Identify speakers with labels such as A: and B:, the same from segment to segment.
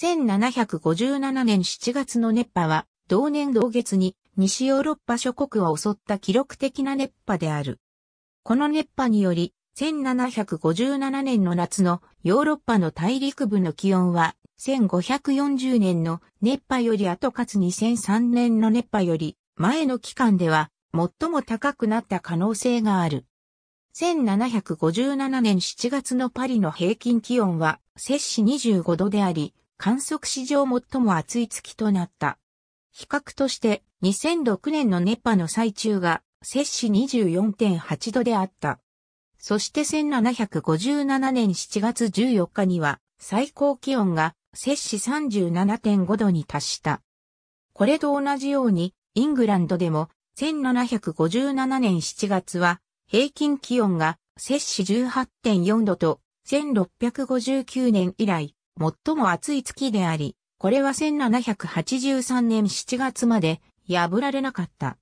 A: 1757年7月の熱波は、同年同月に西ヨーロッパ諸国を襲った記録的な熱波である。この熱波により、1757年の夏のヨーロッパの大陸部の気温は、1540年の熱波より後かつ2003年の熱波より前の期間では最も高くなった可能性がある。1757年7月のパリの平均気温は摂氏25度であり、観測史上最も暑い月となった。比較として2006年の熱波の最中が摂氏24.8度であった。そして1757年7月14日には最高気温が摂氏37.5度に達した。これと同じようにイングランドでも1757年7月は平均気温が摂氏18.4度と1659年以来最も暑い月であり、これは1783年7月まで破られなかった。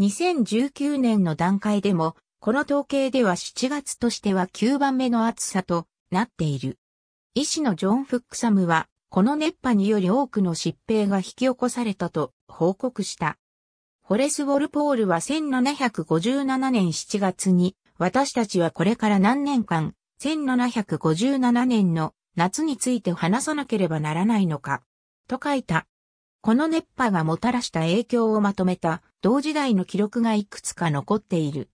A: 2019年の段階でも、この統計では7月としては9番目の暑さとなっている。医師のジョン・フックサムは、この熱波により多くの疾病が引き起こされたと報告した。ホレス・ウォルポールは1757年7月に、私たちはこれから何年間、1757年の夏について話さなければならないのか、と書いた。この熱波がもたらした影響をまとめた同時代の記録がいくつか残っている。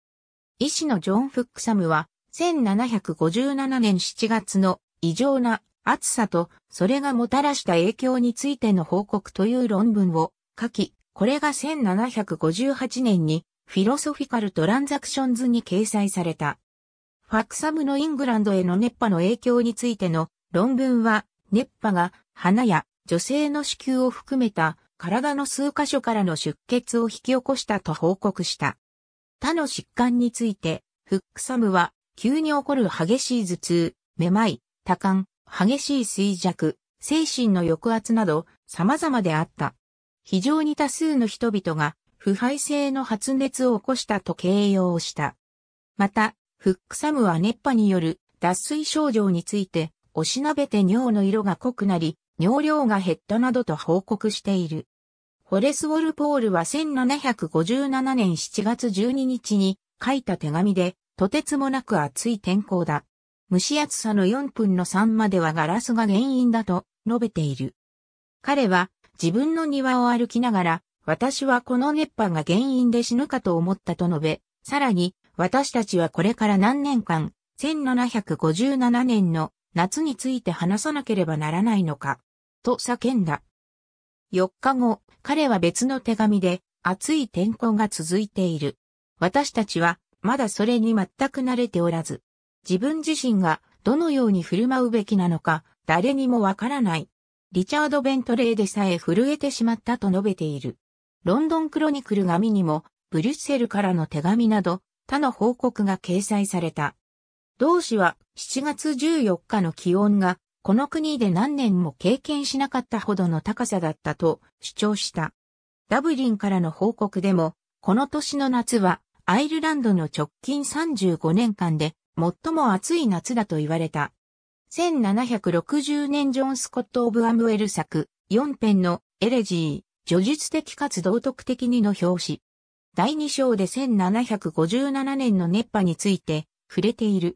A: 医師のジョン・フックサムは1757年7月の異常な暑さとそれがもたらした影響についての報告という論文を書き、これが1758年にフィロソフィカル・トランザクションズに掲載された。ファクサムのイングランドへの熱波の影響についての論文は、熱波が花や女性の子宮を含めた体の数箇所からの出血を引き起こしたと報告した。他の疾患について、フックサムは、急に起こる激しい頭痛、めまい、多感、激しい衰弱、精神の抑圧など、様々であった。非常に多数の人々が、腐敗性の発熱を起こしたと形容した。また、フックサムは熱波による脱水症状について、おしなべて尿の色が濃くなり、尿量が減ったなどと報告している。フォレス・ウォルポールは1757年7月12日に書いた手紙で、とてつもなく暑い天候だ。蒸し暑さの4分の3まではガラスが原因だと述べている。彼は自分の庭を歩きながら、私はこの熱波が原因で死ぬかと思ったと述べ、さらに、私たちはこれから何年間、1757年の夏について話さなければならないのか、と叫んだ。4日後、彼は別の手紙で、暑い天候が続いている。私たちは、まだそれに全く慣れておらず、自分自身がどのように振る舞うべきなのか、誰にもわからない。リチャード・ベントレーでさえ震えてしまったと述べている。ロンドンクロニクル紙にも、ブリュッセルからの手紙など、他の報告が掲載された。同氏は7月14日の気温が、この国で何年も経験しなかったほどの高さだったと主張した。ダブリンからの報告でも、この年の夏はアイルランドの直近35年間で最も暑い夏だと言われた。1760年ジョン・スコット・オブ・アムウェル作4編のエレジー、叙述的かつ道徳的にの表紙。第2章で1757年の熱波について触れている。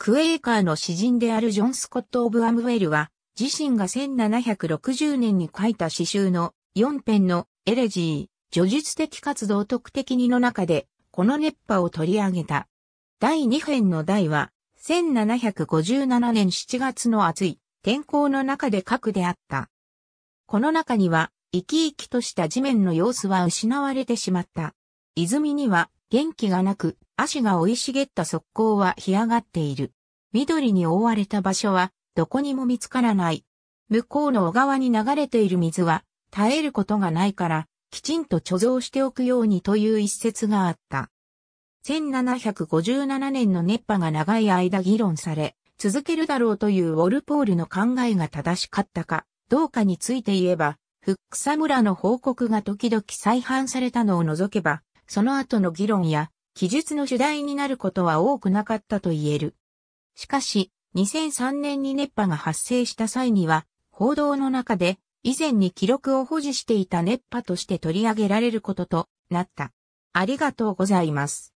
A: クエーカーの詩人であるジョン・スコット・オブ・アムウェルは、自身が1760年に書いた詩集の4編のエレジー、叙述的活動特的にの中で、この熱波を取り上げた。第2編の題は、1757年7月の暑い天候の中で書くであった。この中には、生き生きとした地面の様子は失われてしまった。泉には元気がなく、足が生い茂った側溝は干上がっている。緑に覆われた場所はどこにも見つからない。向こうの小川に流れている水は絶えることがないからきちんと貯蔵しておくようにという一節があった。1757年の熱波が長い間議論され、続けるだろうというウォルポールの考えが正しかったか、どうかについて言えば、フックサ村の報告が時々再販されたのを除けば、その後の議論や記述の主題になることは多くなかったと言える。しかし、2003年に熱波が発生した際には、報道の中で、以前に記録を保持していた熱波として取り上げられることとなった。ありがとうございます。